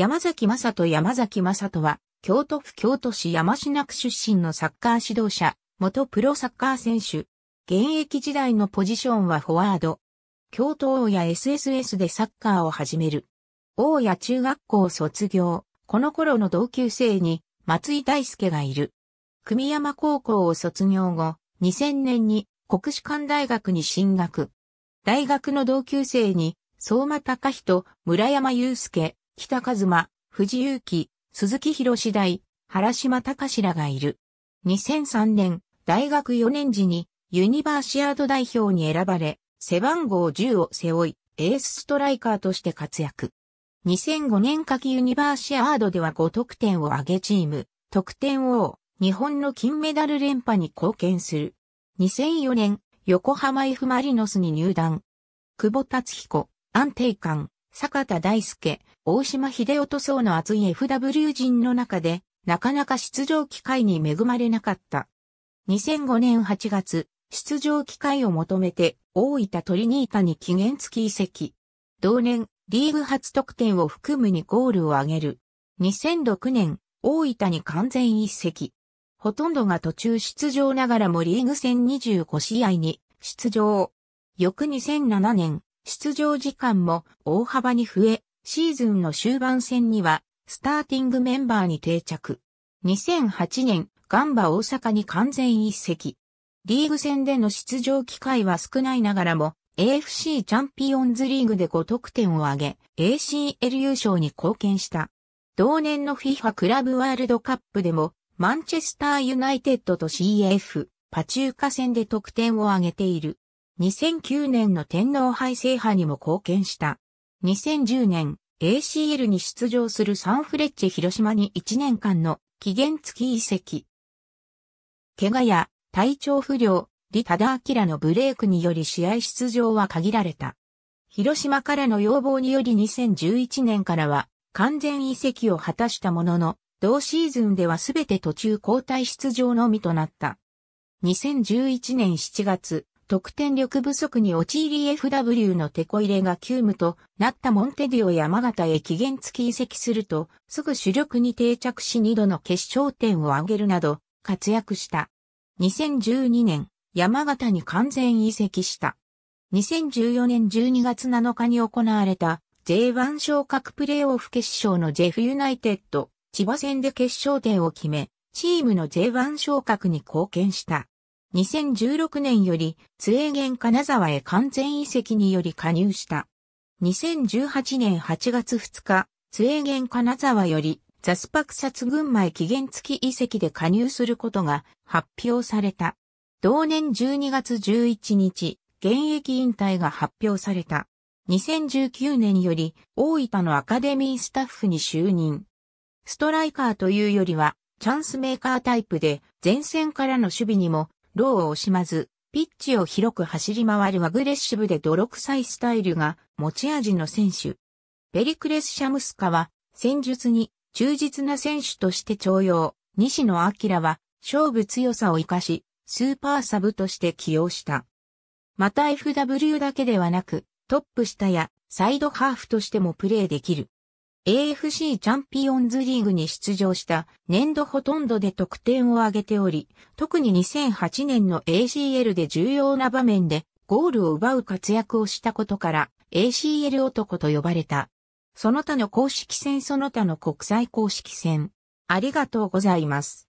山崎正人山崎正人は、京都府京都市山品区出身のサッカー指導者、元プロサッカー選手。現役時代のポジションはフォワード。京都大谷 SSS でサッカーを始める。大谷中学校卒業。この頃の同級生に松井大輔がいる。久美山高校を卒業後、2000年に国士舘大学に進学。大学の同級生に相馬隆人、村山祐介、北一馬、藤勇樹、鈴木博士大、原島隆らがいる。2003年、大学4年時に、ユニバーシアード代表に選ばれ、背番号10を背負い、エースストライカーとして活躍。2005年夏季ユニバーシアードでは5得点を挙げチーム、得点王、日本の金メダル連覇に貢献する。2004年、横浜 F マリノスに入団。久保達彦、安定感、坂田大輔、大島秀夫と層の厚い FW 陣の中で、なかなか出場機会に恵まれなかった。2005年8月、出場機会を求めて、大分トリニータに期限付き移籍。同年、リーグ初得点を含むにゴールを挙げる。2006年、大分に完全移籍。ほとんどが途中出場ながらもリーグ戦25試合に出場。翌2007年、出場時間も大幅に増え、シーズンの終盤戦にはスターティングメンバーに定着。2008年、ガンバ大阪に完全一席。リーグ戦での出場機会は少ないながらも、AFC チャンピオンズリーグで5得点を挙げ、ACL 優勝に貢献した。同年の FIFA クラブワールドカップでも、マンチェスターユナイテッドと CF、パチューカ戦で得点を挙げている。2009年の天皇杯制覇にも貢献した。2010年、ACL に出場するサンフレッチェ広島に1年間の期限付き移籍。怪我や体調不良、アキ明のブレイクにより試合出場は限られた。広島からの要望により2011年からは完全移籍を果たしたものの、同シーズンでは全て途中交代出場のみとなった。2011年7月、得点力不足に陥り FW のテコ入れが急務となったモンテディオ山形へ期限付き移籍すると、すぐ主力に定着し2度の決勝点を挙げるなど、活躍した。2012年、山形に完全移籍した。2014年12月7日に行われた J1 昇格プレーオフ決勝のジェフユナイテッド、千葉戦で決勝点を決め、チームの J1 昇格に貢献した。2016年より、津営元金沢へ完全移籍により加入した。2018年8月2日、津営元金沢より、ザスパクサツ群馬へ期限付き移籍で加入することが発表された。同年12月11日、現役引退が発表された。2019年より大分のアカデミースタッフに就任。ストライカーというよりはチャンスメーカータイプで前線からの守備にもローを惜しまず、ピッチを広く走り回るアグレッシブで泥臭いスタイルが持ち味の選手。ペリクレス・シャムスカは戦術に忠実な選手として徴用。西野明は勝負強さを活かし、スーパーサブとして起用した。また FW だけではなく、トップ下やサイドハーフとしてもプレーできる。AFC チャンピオンズリーグに出場した年度ほとんどで得点を挙げており、特に2008年の ACL で重要な場面でゴールを奪う活躍をしたことから ACL 男と呼ばれた。その他の公式戦その他の国際公式戦。ありがとうございます。